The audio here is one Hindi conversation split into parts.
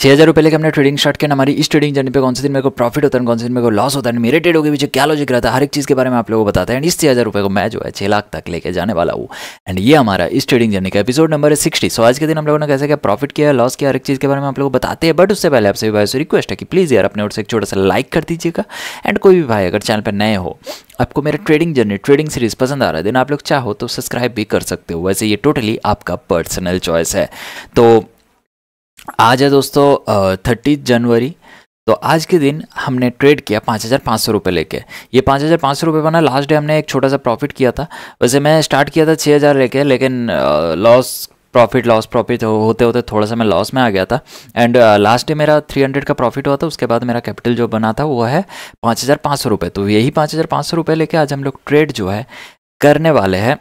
छः हज़ार रुपये लेकर हमने ट्रेडिंग स्टार्ट किया हमारी इस ट्रेडिंग जर्नी पे कौन से दिन मेरे को प्रॉफिट होता है कौन से दिन मेरे को लॉस होता है मेरे ट्रेड के पीछे क्या लॉजिक रहता है हर एक चीज़ के बारे में आप लोगों को बताते हैं एंड इस छः हज़ार रुपये को मैं जो है छः लाख तक लेके जाने वाला हूँ एंड ये हमारा इस ट्रेडिंग जर्नी का एपिसोड नंबर है सिक्सटी सो आज के दिन हम लोगों ने कैसे क्या प्रॉफिट किया लॉस किया हर एक चीज़ के बारे में आप लोग बताते हैं बट उससे पहले आपसे भाई से रिक्वेस्ट है कि प्लीज़ यार अपने ओर से एक छोटा सा लाइक कर दीजिएगा एंड कोई भी भाई अगर चैनल पर नए हो आपको मेरा ट्रेडिंग जर्नी ट्रेडिंग सीरीज पसंद आ रहा है देन आप लोग चाहो तो सब्सक्राइब भी कर सकते हो वैसे ये टोटली आपका पर्सनल चॉइस है तो आज है दोस्तों थर्टी जनवरी तो आज के दिन हमने ट्रेड किया पाँच हज़ार पाँच सौ रुपये लेके ये पाँच हज़ार पाँच सौ रुपये बना लास्ट डे हमने एक छोटा सा प्रॉफिट किया था वैसे मैं स्टार्ट किया था छः हज़ार लेके लेकिन लॉस प्रॉफिट लॉस प्रॉफिट होते होते थोड़ा सा मैं लॉस में आ गया था एंड लास्ट डे मेरा 300 का प्रॉफिट हुआ था उसके बाद मेरा कैपिटल जो बना था वो है पाँच हज़ार पाँच सौ रुपये तो यही पाँच हज़ार पाँच सौ रुपये लेके आज हम लोग ट्रेड जो है करने वाले हैं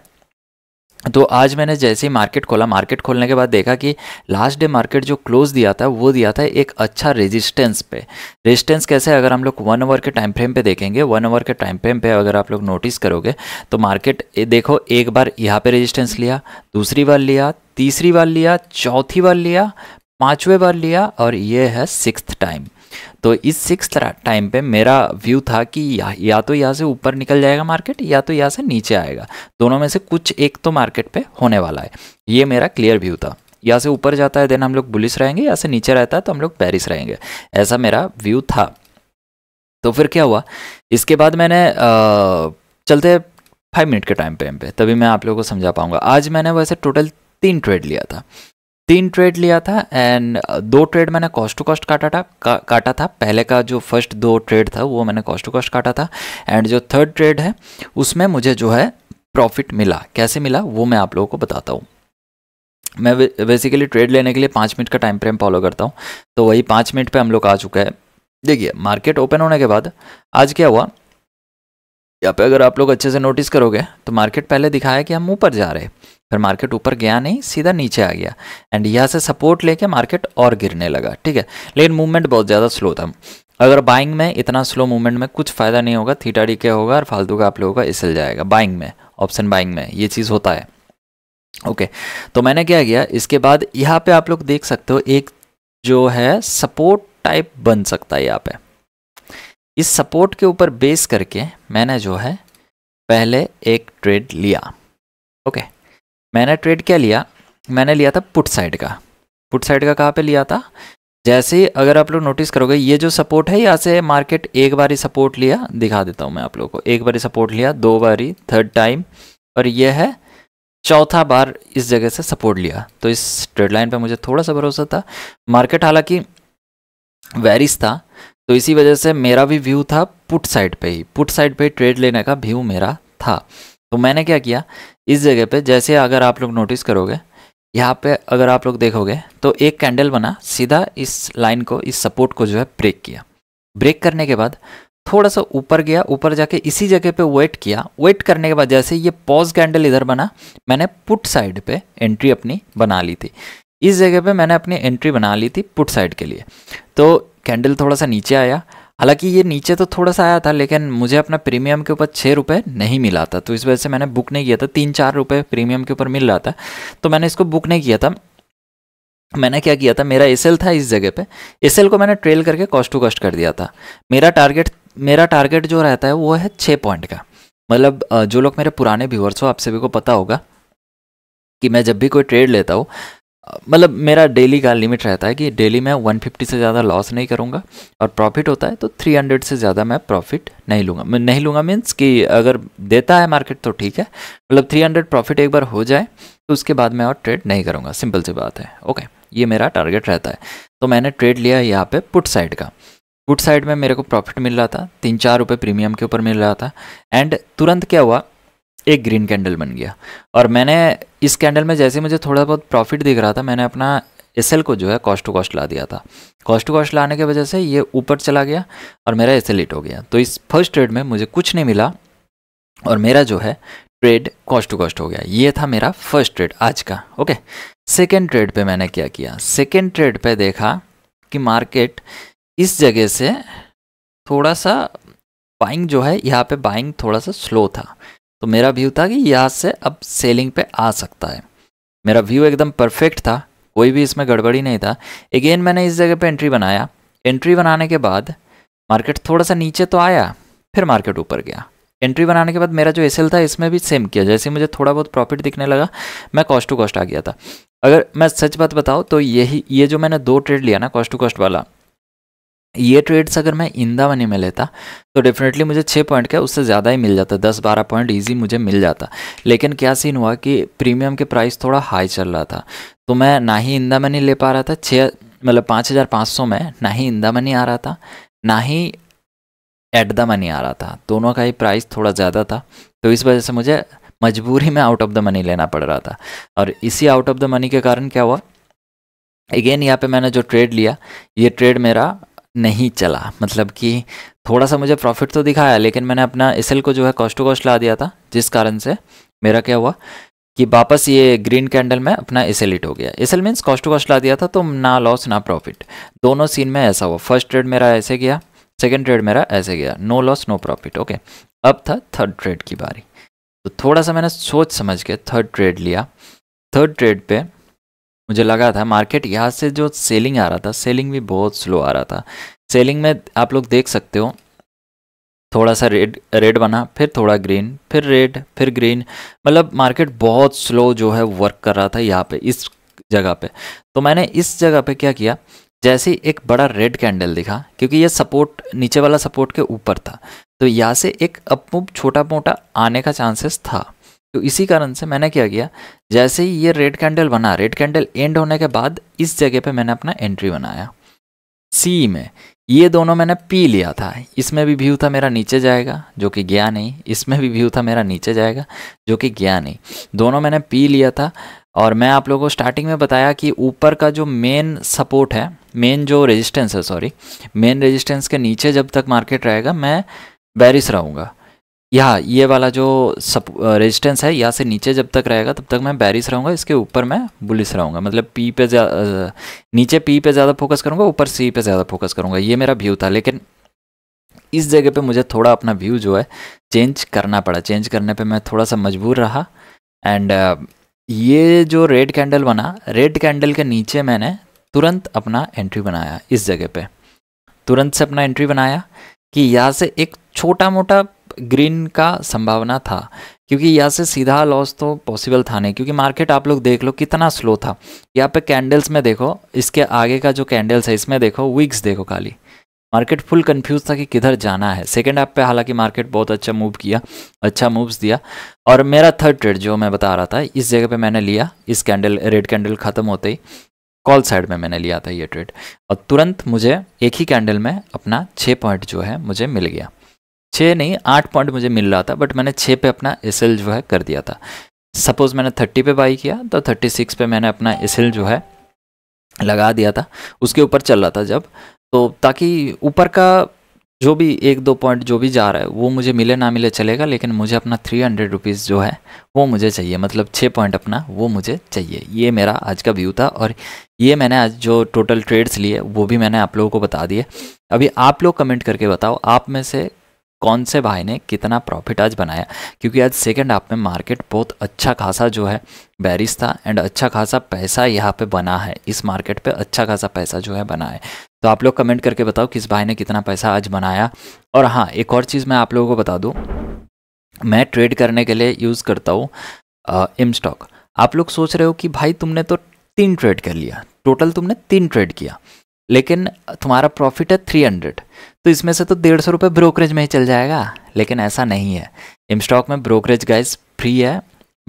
तो आज मैंने जैसे ही मार्केट खोला मार्केट खोलने के बाद देखा कि लास्ट डे मार्केट जो क्लोज दिया था वो दिया था एक अच्छा रेजिस्टेंस पे रेजिस्टेंस कैसे अगर हम लोग वन आवर के टाइम फ्रेम पे देखेंगे वन आवर के टाइम फ्रेम पे अगर आप लोग नोटिस करोगे तो मार्केट देखो एक बार यहाँ पे रेजिस्टेंस लिया दूसरी बार लिया तीसरी बार लिया चौथी बार लिया पाँचवें बार लिया और ये है सिक्स टाइम तो इस सिक्स टाइम पे मेरा व्यू था कि या, या तो यहाँ से ऊपर निकल जाएगा मार्केट या तो यहाँ से नीचे आएगा दोनों में से कुछ एक तो मार्केट पे होने वाला है ये मेरा क्लियर व्यू था या से ऊपर जाता है देन हम लोग बुलिस रहेंगे या से नीचे रहता है तो हम लोग पैरिस रहेंगे ऐसा मेरा व्यू था तो फिर क्या हुआ इसके बाद मैंने आ, चलते फाइव मिनट के टाइम फ्रेम पे तभी मैं आप लोगों को समझा पाऊंगा आज मैंने वैसे टोटल तीन ट्रेड लिया था तीन ट्रेड लिया था एंड uh, दो ट्रेड मैंने कॉस्ट टू कॉस्ट काटा था का, काटा था पहले का जो फर्स्ट दो ट्रेड था वो मैंने कॉस्ट टू कॉस्ट काटा था एंड जो थर्ड ट्रेड है उसमें मुझे जो है प्रॉफिट मिला कैसे मिला वो मैं आप लोगों को बताता हूँ मैं बेसिकली ट्रेड लेने के लिए पाँच मिनट का टाइम फ्रेम फॉलो करता हूँ तो वही पाँच मिनट पर हम लोग आ चुका है देखिए मार्केट ओपन होने के बाद आज क्या हुआ यहाँ पे अगर आप लोग अच्छे से नोटिस करोगे तो मार्केट पहले दिखाया कि हम ऊपर जा रहे हैं फिर मार्केट ऊपर गया नहीं सीधा नीचे आ गया एंड यहाँ से सपोर्ट लेके मार्केट और गिरने लगा ठीक है लेकिन मूवमेंट बहुत ज़्यादा स्लो था अगर बाइंग में इतना स्लो मूवमेंट में कुछ फ़ायदा नहीं होगा थीटा डी के होगा और फालतू का आप लोगों का इसल जाएगा बाइंग में ऑप्शन बाइंग में ये चीज़ होता है ओके तो मैंने क्या किया इसके बाद यहाँ पे आप लोग देख सकते हो एक जो है सपोर्ट टाइप बन सकता है यहाँ पे इस सपोर्ट के ऊपर बेस करके मैंने जो है पहले एक ट्रेड लिया ओके okay, मैंने ट्रेड क्या लिया मैंने लिया था पुट साइड का पुट साइड का कहाँ पे लिया था जैसे अगर आप लोग नोटिस करोगे ये जो सपोर्ट है यहाँ से मार्केट एक बारी सपोर्ट लिया दिखा देता हूँ मैं आप लोगों को एक बारी सपोर्ट लिया दो बारी थर्ड टाइम और ये है चौथा बार इस जगह से सपोर्ट लिया तो इस ट्रेड लाइन पर मुझे थोड़ा सा भरोसा था मार्केट हालांकि वेरिस था तो इसी वजह से मेरा भी व्यू था पुट साइड पर ही पुट साइड पर ट्रेड लेने का व्यू मेरा था तो मैंने क्या किया इस जगह पे जैसे अगर आप लोग नोटिस करोगे यहाँ पे अगर आप लोग देखोगे तो एक कैंडल बना सीधा इस लाइन को इस सपोर्ट को जो है ब्रेक किया ब्रेक करने के बाद थोड़ा सा ऊपर गया ऊपर जाके इसी जगह पे वेट किया वेट करने के बाद जैसे ये पॉज कैंडल इधर बना मैंने पुट साइड पे एंट्री अपनी बना ली थी इस जगह पे मैंने अपनी एंट्री बना ली थी पुट साइड के लिए तो कैंडल थोड़ा सा नीचे आया हालांकि ये नीचे तो थोड़ा सा आया था लेकिन मुझे अपना प्रीमियम के ऊपर छः रुपये नहीं मिला था तो इस वजह से मैंने बुक नहीं किया था तीन चार रुपये प्रीमियम के ऊपर मिल रहा था तो मैंने इसको बुक नहीं किया था मैंने क्या किया था मेरा एस था इस जगह पे एसएल को मैंने ट्रेल करके कॉस्ट टू कॉस्ट कर दिया था मेरा टारगेट मेरा टारगेट जो रहता है वो है छः पॉइंट का मतलब जो लोग मेरे पुराने व्यूअर्स हो आप सभी को पता होगा कि मैं जब भी कोई ट्रेड लेता हूँ मतलब मेरा डेली का लिमिट रहता है कि डेली मैं 150 से ज़्यादा लॉस नहीं करूँगा और प्रॉफिट होता है तो 300 से ज़्यादा मैं प्रॉफिट नहीं लूँगा मैं नहीं लूँगा मीन्स कि अगर देता है मार्केट तो ठीक है मतलब 300 प्रॉफिट एक बार हो जाए तो उसके बाद मैं और ट्रेड नहीं करूँगा सिंपल सी बात है ओके ये मेरा टारगेट रहता है तो मैंने ट्रेड लिया यहाँ पर पुट साइड का पुट साइड में मेरे को प्रॉफिट मिल रहा था तीन चार रुपये प्रीमियम के ऊपर मिल रहा था एंड तुरंत क्या हुआ एक ग्रीन कैंडल बन गया और मैंने इस कैंडल में जैसे मुझे थोड़ा बहुत प्रॉफिट दिख रहा था मैंने अपना एस को जो है कॉस्ट टू कॉस्ट ला दिया था कॉस्ट टू कॉस्ट लाने की वजह से ये ऊपर चला गया और मेरा एस एल हो गया तो इस फर्स्ट ट्रेड में मुझे कुछ नहीं मिला और मेरा जो है ट्रेड कॉस्ट टू कॉस्ट हो गया ये था मेरा फर्स्ट ट्रेड आज का ओके सेकेंड ट्रेड पे मैंने क्या किया सेकेंड ट्रेड पे देखा कि मार्केट इस जगह से थोड़ा सा बाइंग जो है यहाँ पे बाइंग थोड़ा सा स्लो था तो मेरा व्यू था कि यहाँ से अब सेलिंग पे आ सकता है मेरा व्यू एकदम परफेक्ट था कोई भी इसमें गड़बड़ी नहीं था अगेन मैंने इस जगह पे एंट्री बनाया एंट्री बनाने के बाद मार्केट थोड़ा सा नीचे तो आया फिर मार्केट ऊपर गया एंट्री बनाने के बाद मेरा जो एस था इसमें भी सेम किया जैसे मुझे थोड़ा बहुत प्रॉफिट दिखने लगा मैं कॉस्ट टू कॉस्ट आ गया था अगर मैं सच बात बताऊँ तो यही ये जो मैंने दो ट्रेड लिया ना कॉस्ट टू कॉस्ट वाला ये ट्रेड्स अगर मैं इंदा मनी में लेता तो डेफिनेटली मुझे छः पॉइंट का उससे ज़्यादा ही मिल जाता दस बारह पॉइंट ईजी मुझे मिल जाता लेकिन क्या सीन हुआ कि प्रीमियम के प्राइस थोड़ा हाई चल रहा था तो मैं ना ही इंदा मनी ले पा रहा था छः मतलब पाँच हज़ार पाँच सौ में ना ही इंदा मनी आ रहा था ना ही एट द मनी आ रहा था दोनों का ही प्राइस थोड़ा ज़्यादा था तो इस वजह से मुझे मजबूरी में आउट ऑफ द मनी लेना पड़ रहा था और इसी आउट ऑफ द मनी के कारण क्या हुआ अगेन यहाँ पे मैंने जो ट्रेड लिया ये ट्रेड मेरा नहीं चला मतलब कि थोड़ा सा मुझे प्रॉफिट तो दिखाया लेकिन मैंने अपना एस को जो है कॉस्ट टू कॉस्ट ला दिया था जिस कारण से मेरा क्या हुआ कि वापस ये ग्रीन कैंडल में अपना एस एल हो गया S L means cost to cost ला दिया था तो ना लॉस ना प्रॉफिट दोनों सीन में ऐसा हुआ फर्स्ट ट्रेड मेरा ऐसे गया सेकेंड ट्रेड मेरा ऐसे गया no loss no profit okay अब था थर्ड ट्रेड की बारी तो थोड़ा सा मैंने सोच समझ के थर्ड ट्रेड लिया थर्ड ट्रेड पर मुझे लगा था मार्केट यहाँ से जो सेलिंग आ रहा था सेलिंग भी बहुत स्लो आ रहा था सेलिंग में आप लोग देख सकते हो थोड़ा सा रेड रेड बना फिर थोड़ा ग्रीन फिर रेड फिर ग्रीन मतलब मार्केट बहुत स्लो जो है वर्क कर रहा था यहाँ पे इस जगह पे तो मैंने इस जगह पे क्या किया जैसे एक बड़ा रेड कैंडल दिखा क्योंकि ये सपोर्ट नीचे वाला सपोर्ट के ऊपर था तो यहाँ से एक अपमूव छोटा मोटा आने का चांसेस था तो इसी कारण से मैंने क्या किया जैसे ही ये रेड कैंडल बना रेड कैंडल एंड होने के बाद इस जगह पे मैंने अपना एंट्री बनाया सी में ये दोनों मैंने पी लिया था इसमें भी व्यू था मेरा नीचे जाएगा जो कि गया नहीं इसमें भी व्यू था मेरा नीचे जाएगा जो कि गया नहीं दोनों मैंने पी लिया था और मैं आप लोगों को स्टार्टिंग में बताया कि ऊपर का जो मेन सपोर्ट है मेन जो रेजिस्टेंस है सॉरी मेन रेजिस्टेंस के नीचे जब तक मार्केट रहेगा मैं बैरिस रहूँगा यहाँ ये वाला जो सप रेजिस्टेंस है यहाँ से नीचे जब तक रहेगा तब तक मैं बैरिस रहूँगा इसके ऊपर मैं बुलिस रहूँगा मतलब पी पे नीचे पी पे ज़्यादा फोकस करूँगा ऊपर सी पे ज़्यादा फोकस करूँगा ये मेरा व्यू था लेकिन इस जगह पे मुझे थोड़ा अपना व्यू जो है चेंज करना पड़ा चेंज करने पर मैं थोड़ा सा मजबूर रहा एंड ये जो रेड कैंडल बना रेड कैंडल के नीचे मैंने तुरंत अपना एंट्री बनाया इस जगह पे तुरंत से अपना एंट्री बनाया कि यहाँ से एक छोटा मोटा ग्रीन का संभावना था क्योंकि यहाँ से सीधा लॉस तो पॉसिबल था नहीं क्योंकि मार्केट आप लोग देख लो कितना स्लो था यहाँ पे कैंडल्स में देखो इसके आगे का जो कैंडल्स है इसमें देखो वीक्स देखो खाली मार्केट फुल कंफ्यूज था कि किधर जाना है सेकेंड ऐप पे हालांकि मार्केट बहुत अच्छा मूव किया अच्छा मूव्स दिया और मेरा थर्ड ट्रेड जो मैं बता रहा था इस जगह पे मैंने लिया इस कैंडल रेड कैंडल ख़त्म होते ही कॉल साइड में मैंने लिया था ये ट्रेड और तुरंत मुझे एक ही कैंडल में अपना छः पॉइंट जो है मुझे मिल गया छः नहीं आठ पॉइंट मुझे मिल रहा था बट मैंने छः पे अपना एस जो है कर दिया था सपोज़ मैंने थर्टी पे बाई किया तो थर्टी सिक्स पे मैंने अपना एस जो है लगा दिया था उसके ऊपर चल रहा था जब तो ताकि ऊपर का जो भी एक दो पॉइंट जो भी जा रहा है वो मुझे मिले ना मिले चलेगा लेकिन मुझे अपना थ्री हंड्रेड रुपीज़ जो है वो मुझे चाहिए मतलब छः पॉइंट अपना वो मुझे चाहिए ये मेरा आज का व्यू था और ये मैंने आज जो टोटल ट्रेड्स लिए वो भी मैंने आप लोगों को बता दिए अभी आप लोग कमेंट करके बताओ आप में से कौन से भाई ने कितना प्रॉफिट आज बनाया क्योंकि आज सेकेंड हाफ में मार्केट बहुत अच्छा खासा जो है बैरिस था एंड अच्छा खासा पैसा यहाँ पे बना है इस मार्केट पे अच्छा खासा पैसा जो है बना है तो आप लोग कमेंट करके बताओ किस भाई ने कितना पैसा आज बनाया और हाँ एक और चीज़ मैं आप लोगों को बता दूँ मैं ट्रेड करने के लिए यूज़ करता हूँ इम स्टॉक आप लोग सोच रहे हो कि भाई तुमने तो तीन ट्रेड कर लिया टोटल तुमने तीन ट्रेड किया लेकिन तुम्हारा प्रॉफिट है थ्री हंड्रेड तो इसमें से तो डेढ़ सौ रुपये ब्रोकरेज में ही चल जाएगा लेकिन ऐसा नहीं है स्टॉक में ब्रोकरेज गाइज फ्री है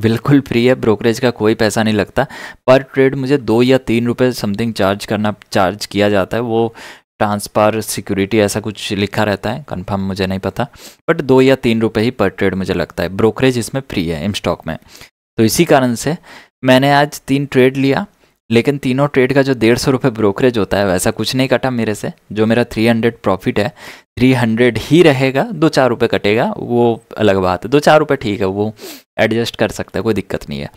बिल्कुल फ्री है ब्रोकरेज का कोई पैसा नहीं लगता पर ट्रेड मुझे दो या तीन रुपये समथिंग चार्ज करना चार्ज किया जाता है वो ट्रांसफर सिक्योरिटी ऐसा कुछ लिखा रहता है कंफर्म मुझे नहीं पता बट दो या तीन रुपये ही पर ट्रेड मुझे लगता है ब्रोकरेज इसमें फ्री है इम स्टॉक में तो इसी कारण से मैंने आज तीन ट्रेड लिया लेकिन तीनों ट्रेड का जो डेढ़ सौ रुपये ब्रोकरेज होता है वैसा कुछ नहीं कटा मेरे से जो मेरा थ्री हंड्रेड प्रॉफिट है थ्री हंड्रेड ही रहेगा दो चार रुपये कटेगा वो अलग बात है दो चार रुपये ठीक है वो एडजस्ट कर सकता है कोई दिक्कत नहीं है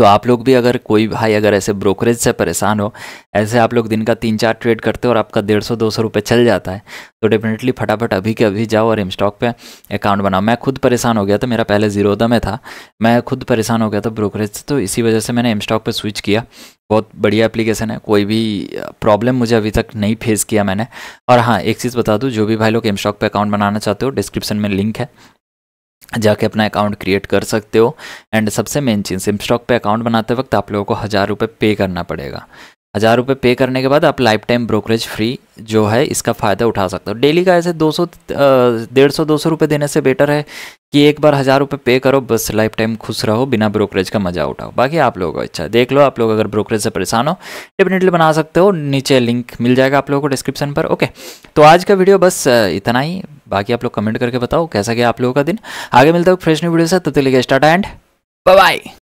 तो आप लोग भी अगर कोई भाई अगर ऐसे ब्रोकरेज से परेशान हो ऐसे आप लोग दिन का तीन चार ट्रेड करते हो और आपका डेढ़ सौ दो सौ रुपये चल जाता है तो डेफिनेटली फटाफट अभी के अभी जाओ और स्टॉक पर अकाउंट बनाओ मैं खुद परेशान हो गया था मेरा पहले जीरोदा में था मैं खुद परेशान हो गया था ब्रोकरेज से तो इसी वजह से मैंने स्टॉक पर स्विच किया बहुत बढ़िया एप्लीकेशन है कोई भी प्रॉब्लम मुझे अभी तक नहीं फेस किया मैंने और हाँ एक चीज़ बता दूँ जो भी भाई लोग एम स्टॉक पर अकाउंट बनाना चाहते हो डिस्क्रिप्शन में लिंक है जाके अपना अकाउंट क्रिएट कर सकते हो एंड सबसे मेन चीज़ सिम स्टॉक पे अकाउंट बनाते वक्त आप लोगों को हज़ार रुपये पे करना पड़ेगा हज़ार रुपये पे करने के बाद आप लाइफ टाइम ब्रोकरेज फ्री जो है इसका फ़ायदा उठा सकते हो डेली का ऐसे दो सौ डेढ़ सौ दो सौ रुपये देने से बेटर है कि एक बार हज़ार रुपये पे करो बस लाइफ टाइम खुश रहो बिना ब्रोकरेज का मज़ा उठाओ बाकी आप लोगों को अच्छा देख लो आप लोग अगर ब्रोकरेज से परेशान हो डेफिनेटली बना सकते हो नीचे लिंक मिल जाएगा आप लोगों को डिस्क्रिप्शन पर ओके तो आज का वीडियो बस इतना ही बाकी आप लोग कमेंट करके बताओ कैसा गया आप लोगों का दिन आगे मिलता हो फ्रेश न्यू वीडियो से तो तेलिए स्टार्ट एंड बाय